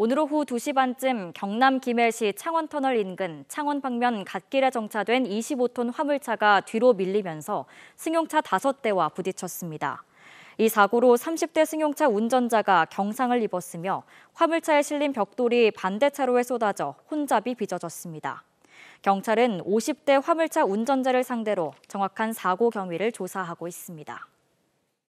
오늘 오후 2시 반쯤 경남 김해시 창원터널 인근 창원 방면 갓길에 정차된 25톤 화물차가 뒤로 밀리면서 승용차 5대와 부딪혔습니다. 이 사고로 30대 승용차 운전자가 경상을 입었으며 화물차에 실린 벽돌이 반대 차로에 쏟아져 혼잡이 빚어졌습니다. 경찰은 50대 화물차 운전자를 상대로 정확한 사고 경위를 조사하고 있습니다.